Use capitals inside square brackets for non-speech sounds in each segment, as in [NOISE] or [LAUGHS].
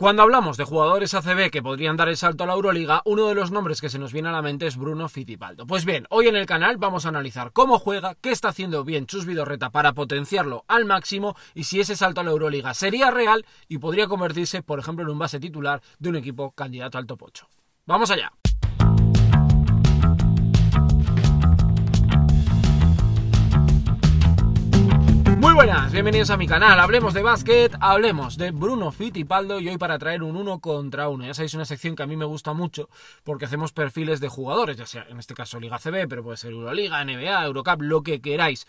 Cuando hablamos de jugadores ACB que podrían dar el salto a la Euroliga, uno de los nombres que se nos viene a la mente es Bruno Fitipaldo. Pues bien, hoy en el canal vamos a analizar cómo juega, qué está haciendo bien Chus Vidorreta para potenciarlo al máximo y si ese salto a la Euroliga sería real y podría convertirse, por ejemplo, en un base titular de un equipo candidato al top 8. ¡Vamos allá! buenas, bienvenidos a mi canal. Hablemos de básquet, hablemos de Bruno Fittipaldo y hoy para traer un uno contra uno. Ya sabéis, una sección que a mí me gusta mucho porque hacemos perfiles de jugadores, ya sea en este caso Liga CB, pero puede ser Euroliga, NBA, Eurocup, lo que queráis.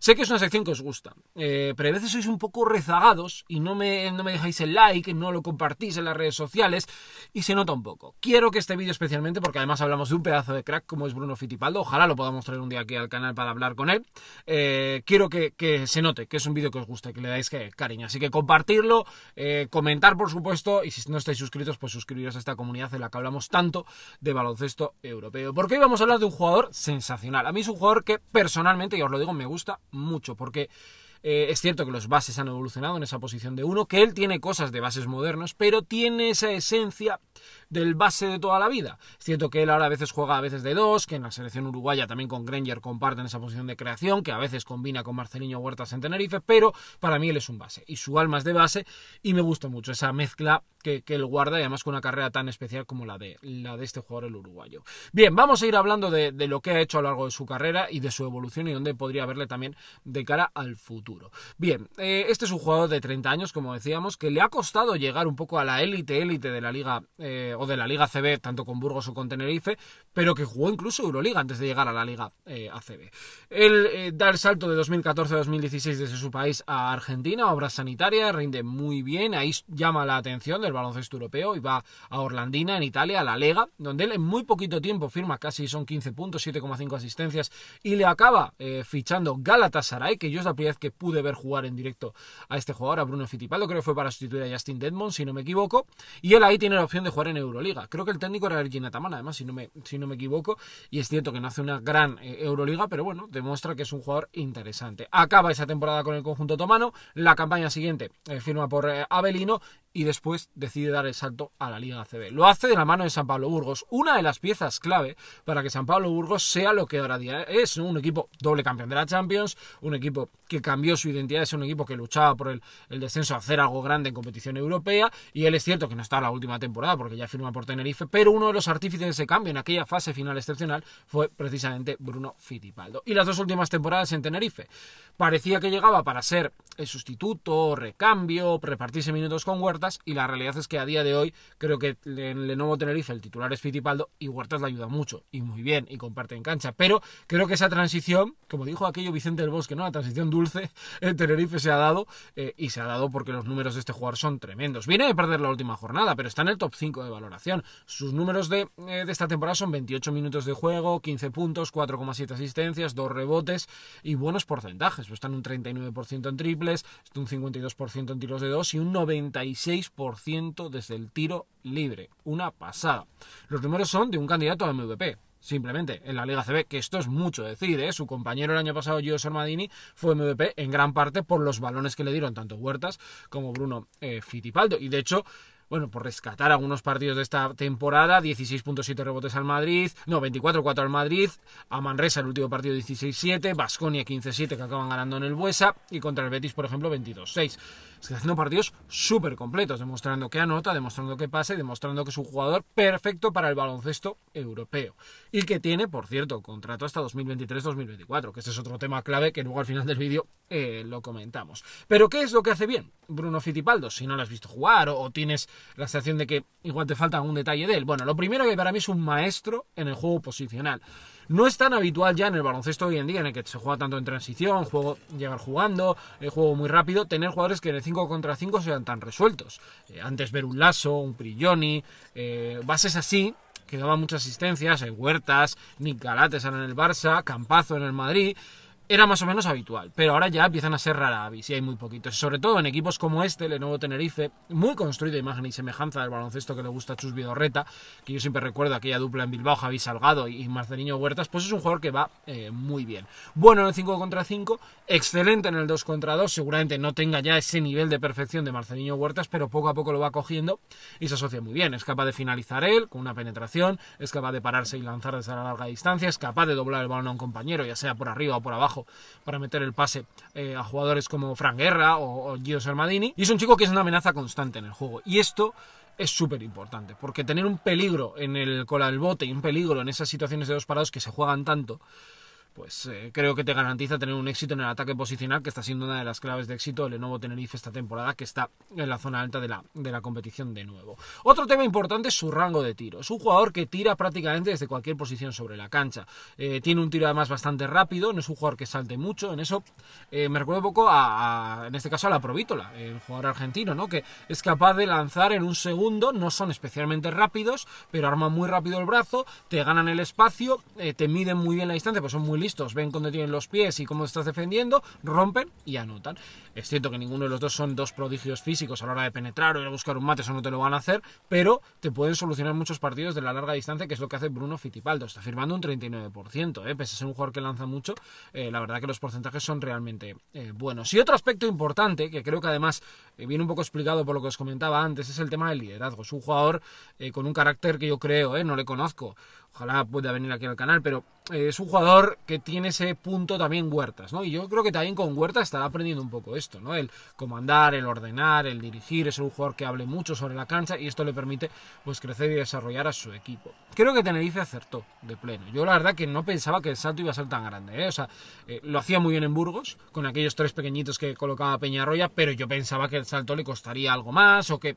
Sé que es una sección que os gusta, eh, pero a veces sois un poco rezagados y no me, no me dejáis el like, no lo compartís en las redes sociales y se nota un poco. Quiero que este vídeo especialmente, porque además hablamos de un pedazo de crack como es Bruno Fitipaldo, ojalá lo podamos traer un día aquí al canal para hablar con él, eh, quiero que, se note que es un vídeo que os gusta, que le dais cariño. Así que compartirlo, eh, comentar por supuesto y si no estáis suscritos, pues suscribiros a esta comunidad en la que hablamos tanto de baloncesto europeo. Porque hoy vamos a hablar de un jugador sensacional. A mí es un jugador que personalmente, y os lo digo, me gusta mucho, porque eh, es cierto que los bases han evolucionado en esa posición de uno, que él tiene cosas de bases modernos, pero tiene esa esencia del base de toda la vida. Es cierto que él ahora a veces juega a veces de dos, que en la selección uruguaya también con Granger comparten esa posición de creación, que a veces combina con Marcelinho Huertas en Tenerife, pero para mí él es un base y su alma es de base y me gusta mucho esa mezcla que, él guarda y además con una carrera tan especial como la de, este jugador, el uruguayo. Bien, vamos a ir hablando de, lo que ha hecho a lo largo de su carrera y de su evolución y dónde podría verle también de cara al futuro. Bien, eh, este es un jugador de 30 años, como decíamos, que le ha costado llegar un poco a la élite, élite de la liga. Eh, o de la Liga CB, tanto con Burgos o con Tenerife, pero que jugó incluso Euroliga antes de llegar a la Liga CB ACB. Él da el salto de 2014-2016 desde su país a Argentina, obra sanitaria, rinde muy bien, ahí llama la atención del baloncesto europeo y va a Orlandina, en Italia, a la Lega, donde él en muy poquito tiempo firma casi son 15 puntos, 7,5 asistencias y le acaba eh, fichando Galatasaray, que yo es la primera vez que pude ver jugar en directo a este jugador, a Bruno Fitipaldo, creo que fue para sustituir a Justin Deadmond, si no me equivoco, y él ahí tiene la opción de jugar en Europa Euroliga. Creo que el técnico era el Ataman, además, si no, me, si no me equivoco, y es cierto que no hace una gran eh, Euroliga, pero bueno, demuestra que es un jugador interesante. Acaba esa temporada con el conjunto otomano, la campaña siguiente eh, firma por eh, Abelino y después decide dar el salto a la Liga ACB. Lo hace de la mano de San Pablo Burgos, una de las piezas clave para que San Pablo Burgos sea lo que ahora día es, un equipo doble campeón de la Champions, un equipo que cambió su identidad, es un equipo que luchaba por el, descenso, a hacer algo grande en competición europea, y él es cierto que no está en la última temporada porque ya firma por Tenerife, pero uno de los artífices de ese cambio en aquella fase final excepcional fue precisamente Bruno Fittipaldo. Y las dos últimas temporadas en Tenerife, parecía que llegaba para ser el sustituto, recambio, repartirse minutos con Huerta, y la realidad es que a día de hoy creo que en Lenovo Tenerife el titular es Fittipaldo y Huertas le ayuda mucho y muy bien y comparte en cancha, pero creo que esa transición, como dijo aquello Vicente del Bosque, ¿no? la transición dulce [LAUGHS] en Tenerife se ha dado eh, y se ha dado porque los números de este jugador son tremendos. Viene de perder la última jornada, pero está en el top 5 de valoración. Sus números de, eh, esta temporada son 28 minutos de juego, 15 puntos, 4,7 asistencias, 2 rebotes y buenos porcentajes. están un 39% en triples, un 52% en tiros de 2 y un 96 6 desde el tiro libre. Una pasada. Los números son de un candidato a MVP, simplemente en la Liga CB, que esto es mucho decir, ¿eh? su compañero el año pasado Gio armadini fue MVP en gran parte por los balones que le dieron tanto Huertas como Bruno eh, Fitipaldo y de hecho bueno, por rescatar algunos partidos de esta temporada, 16.7 rebotes al Madrid, no, 24-4 al Madrid, a Manresa el último partido 16-7, Basconia 15-7 que acaban ganando en el Buesa y contra el Betis, por ejemplo, 22-6 está haciendo partidos súper completos, demostrando que anota, demostrando que pasa demostrando que es un jugador perfecto para el baloncesto europeo. Y que tiene, por cierto, contrato hasta 2023-2024, que ese es otro tema clave que luego al final del vídeo eh, lo comentamos. Pero ¿qué es lo que hace bien Bruno Fitipaldo? Si no lo has visto jugar o, o tienes la sensación de que igual te falta algún detalle de él. Bueno, lo primero que para mí es un maestro en el juego posicional no es tan habitual ya en el baloncesto hoy en día, en el que se juega tanto en transición, juego, llegar jugando, el eh, juego muy rápido, tener jugadores que en el 5 contra 5 sean tan resueltos. Eh, antes ver un Lasso, un Prilloni, eh, bases así, que daban muchas asistencias, hay Huertas, Nick Galates en el Barça, Campazo en el Madrid era más o menos habitual, pero ahora ya empiezan a ser rara avis y hay muy poquitos. Sobre todo en equipos como este, nuevo Tenerife, muy construido imagen y semejanza del baloncesto que le gusta a Chus Vidorreta, que yo siempre recuerdo aquella dupla en Bilbao, Javi Salgado y Marcelino Huertas, pues es un jugador que va eh, muy bien. Bueno en el 5 contra 5, excelente en el 2 contra 2, seguramente no tenga ya ese nivel de perfección de Marcelino Huertas, pero poco a poco lo va cogiendo y se asocia muy bien. Es capaz de finalizar él con una penetración, es capaz de pararse y lanzar desde la larga distancia, es capaz de doblar el balón a un compañero, ya sea por arriba o por abajo para meter el pase eh, a jugadores como Fran Guerra o, Gio Y es un chico que es una amenaza constante en el juego. Y esto es súper importante, porque tener un peligro en el cola del bote y un peligro en esas situaciones de dos parados que se juegan tanto, pues eh, creo que te garantiza tener un éxito en el ataque posicional, que está siendo una de las claves de éxito del Lenovo Tenerife esta temporada, que está en la zona alta de la, competición de nuevo. Otro tema importante es su rango de tiro. Es un jugador que tira prácticamente desde cualquier posición sobre la cancha. Eh, tiene un tiro además bastante rápido, no es un jugador que salte mucho. En eso eh, me recuerdo un poco a, en este caso, a la Provítola, el jugador argentino, ¿no? que es capaz de lanzar en un segundo, no son especialmente rápidos, pero arman muy rápido el brazo, te ganan el espacio, te miden muy bien la distancia, pues son muy ven cuando tienen los pies y cómo estás defendiendo, rompen y anotan. Es cierto que ninguno de los dos son dos prodigios físicos a la hora de penetrar o ir a buscar un mate, eso no te lo van a hacer, pero te pueden solucionar muchos partidos de la larga distancia, que es lo que hace Bruno Fitipaldo. Está firmando un 39%, ¿eh? pese a ser un jugador que lanza mucho, eh, la verdad que los porcentajes son realmente eh, buenos. Y otro aspecto importante, que creo que además eh, viene un poco explicado por lo que os comentaba antes, es el tema del liderazgo. Es un jugador con un carácter que yo creo, no le conozco, ojalá pueda venir aquí al canal, pero es un jugador que tiene ese punto también Huertas, ¿no? Y yo creo que también con Huertas estará aprendiendo un poco esto, ¿no? El comandar, el ordenar, el dirigir, es un jugador que hable mucho sobre la cancha y esto le permite pues crecer y desarrollar a su equipo. Creo que Tenerife acertó de pleno. Yo la verdad que no pensaba que el salto iba a ser tan grande, ¿eh? O sea, eh, lo hacía muy bien en Burgos, con aquellos tres pequeñitos que colocaba Peñarroya, pero yo pensaba que el salto le costaría algo más o que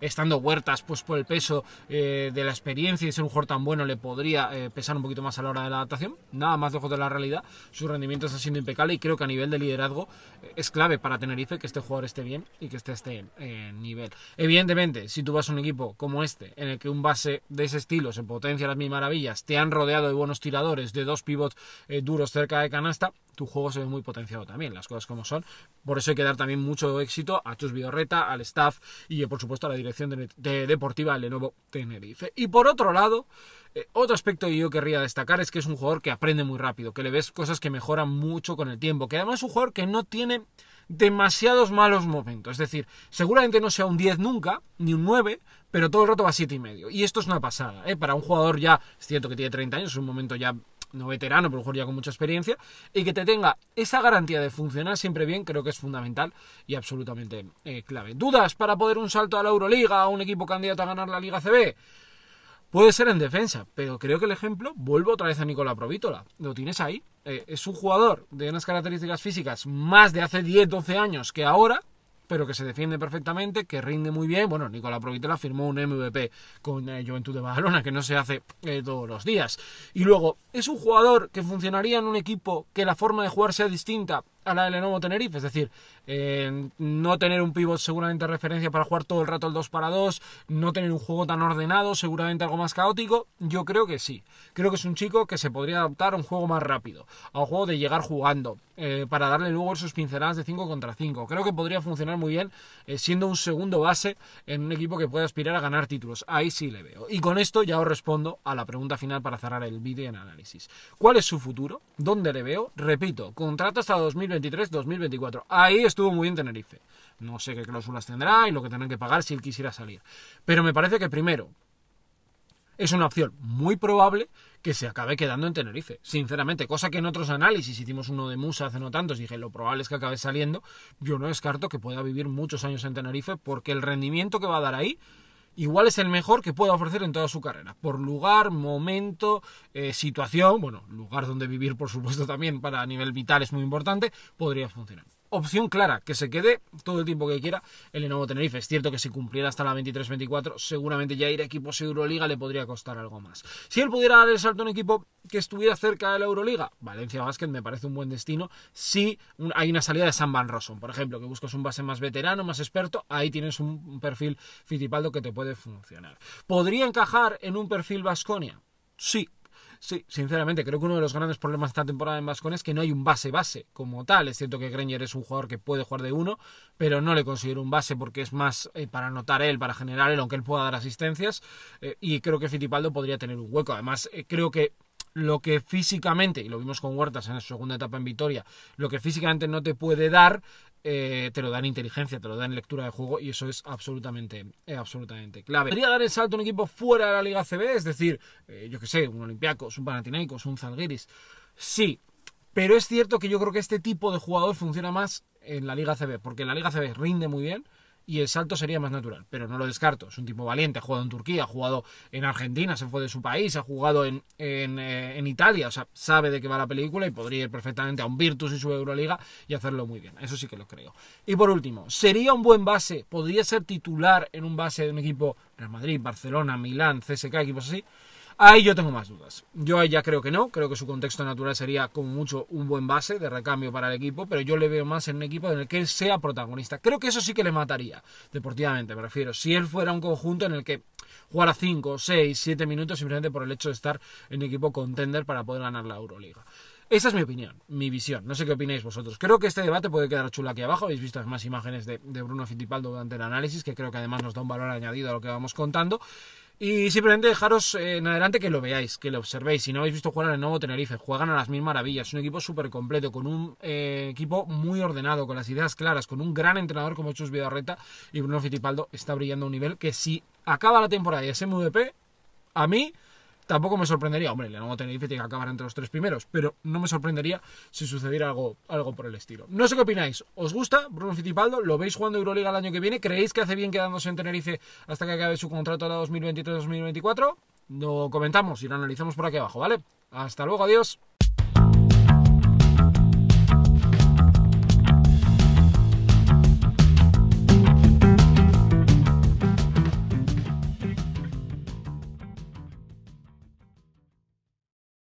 estando Huertas pues por el peso eh, de la experiencia y ser un jugador tan bueno le podría pesar un poquito más a la hora de la nada más lejos de la realidad. Su rendimiento está siendo impecable y creo que a nivel de liderazgo eh, es clave para Tenerife que este jugador esté bien y que esté a este eh, nivel. Evidentemente, si tú vas a un equipo como este, en el que un base de ese estilo se potencia las mil maravillas, te han rodeado de buenos tiradores, de dos pivots eh, duros cerca de canasta, tu juego se ve muy potenciado también, las cosas como son. Por eso hay que dar también mucho éxito a Chus Vidorreta, al staff y por supuesto a la dirección de, deportiva de Nuevo Tenerife. Y por otro lado, eh, otro aspecto que yo querría destacar es que es un jugador que aprende muy rápido, que le ves cosas que mejoran mucho con el tiempo, que además es un jugador que no tiene demasiados malos momentos. Es decir, seguramente no sea un 10 nunca, ni un 9, pero todo el rato va a 7 y medio. Y esto es una pasada, ¿eh? Para un jugador ya, es cierto que tiene 30 años, es un momento ya no veterano, pero un jugador ya con mucha experiencia, y que te tenga esa garantía de funcionar siempre bien, creo que es fundamental y absolutamente eh, clave. ¿Dudas para poder un salto a la Euroliga, a un equipo candidato a ganar la Liga CB? Puede ser en defensa, pero creo que el ejemplo, vuelvo otra vez a Nicolás Provítola, lo tienes ahí. Eh, es un jugador de unas características físicas más de hace 10, 12 años que ahora, pero que se defiende perfectamente, que rinde muy bien. Bueno, Nicolás Provítola firmó un MVP con el eh, Juventud de Badalona, que no se hace eh, todos los días. Y luego, es un jugador que funcionaría en un equipo que la forma de jugar sea distinta, a la de Lenovo Tenerife, es decir, eh, no tener un pivot seguramente referencia para jugar todo el rato el 2 para 2, no tener un juego tan ordenado, seguramente algo más caótico, yo creo que sí. Creo que es un chico que se podría adaptar a un juego más rápido, a un juego de llegar jugando, eh, para darle luego sus pinceladas de 5 contra 5. Creo que podría funcionar muy bien eh, siendo un segundo base en un equipo que pueda aspirar a ganar títulos. Ahí sí le veo. Y con esto ya os respondo a la pregunta final para cerrar el vídeo en análisis. ¿Cuál es su futuro? ¿Dónde le veo? Repito, contrato hasta 2020 2023-2024. Ahí estuvo muy bien Tenerife. No sé qué cláusulas tendrá y lo que tendrán que pagar si él quisiera salir. Pero me parece que primero, es una opción muy probable que se acabe quedando en Tenerife, sinceramente, cosa que en otros análisis, hicimos uno de Musa hace no tantos, dije, lo probable es que acabe saliendo, yo no descarto que pueda vivir muchos años en Tenerife porque el rendimiento que va a dar ahí igual es el mejor que pueda ofrecer en toda su carrera, por lugar, momento, eh, situación, bueno, lugar donde vivir por supuesto también para a nivel vital es muy importante, podría funcionar opción clara, que se quede todo el tiempo que quiera el Lenovo Tenerife. Es cierto que si cumpliera hasta la 23-24, seguramente ya ir a equipos Euroliga le podría costar algo más. Si él pudiera dar el salto a un equipo que estuviera cerca de la Euroliga, Valencia Basket me parece un buen destino. Si hay una salida de San Van Rossum, por ejemplo, que buscas un base más veterano, más experto, ahí tienes un perfil Fitipaldo que te puede funcionar. ¿Podría encajar en un perfil Vasconia? Sí, Sí, sinceramente, creo que uno de los grandes problemas de esta temporada en Vasconia es que no hay un base-base como tal. Es cierto que Granger es un jugador que puede jugar de uno, pero no le considero un base porque es más eh, para anotar él, para generar él, aunque él pueda dar asistencias. Eh, y creo que Fitipaldo podría tener un hueco. Además, eh, creo que lo que físicamente, y lo vimos con Huertas en la segunda etapa en Vitoria, lo que físicamente no te puede dar, eh, te lo dan inteligencia, te lo dan lectura de juego y eso es absolutamente, eh, absolutamente clave. Podría dar el salto a un equipo fuera de la Liga CB, es decir, eh, yo que sé, un Olympiacos, un Panathinaikos, un Zalgiris. Sí, pero es cierto que yo creo que este tipo de jugador funciona más en la Liga CB, porque la Liga CB rinde muy bien, y el salto sería más natural, pero no lo descarto. Es un tipo valiente, ha jugado en Turquía, ha jugado en Argentina, se fue de su país, ha jugado en, en, eh, Italia, o sea, sabe de qué va la película y podría ir perfectamente a un Virtus y su Euroliga y hacerlo muy bien. Eso sí que lo creo. Y por último, sería un buen base, podría ser titular en un base de un equipo Real Madrid, Barcelona, Milán, CSK, equipos así. Ahí yo tengo más dudas. Yo ahí ya creo que no. Creo que su contexto natural sería como mucho un buen base de recambio para el equipo, pero yo le veo más en un equipo en el que él sea protagonista. Creo que eso sí que le mataría, deportivamente me refiero. Si él fuera un conjunto en el que jugara 5, 6, 7 minutos simplemente por el hecho de estar en equipo contender para poder ganar la Euroliga. Esa es mi opinión, mi visión. No sé qué opináis vosotros. Creo que este debate puede quedar chulo aquí abajo. Habéis visto más imágenes de, Bruno Fittipaldo durante el análisis, que creo que además nos da un valor añadido a lo que vamos contando. Y simplemente dejaros eh, en adelante que lo veáis, que lo observéis. Si no habéis visto jugar al nuevo Tenerife, juegan a las mil maravillas. un equipo súper completo, con un eh, equipo muy ordenado, con las ideas claras, con un gran entrenador como Chus Vidarreta. Y Bruno Fitipaldo está brillando a un nivel que si acaba la temporada y es MVP, a mí Tampoco me sorprendería, hombre, Lenovo Tenerife tiene que acabar entre los tres primeros, pero no me sorprendería si sucediera algo, algo por el estilo. No sé qué opináis. ¿Os gusta Bruno Fittipaldo? ¿Lo veis jugando Euroliga el año que viene? ¿Creéis que hace bien quedándose en Tenerife hasta que acabe su contrato a 2023-2024? Lo comentamos y lo analizamos por aquí abajo, ¿vale? Hasta luego, adiós.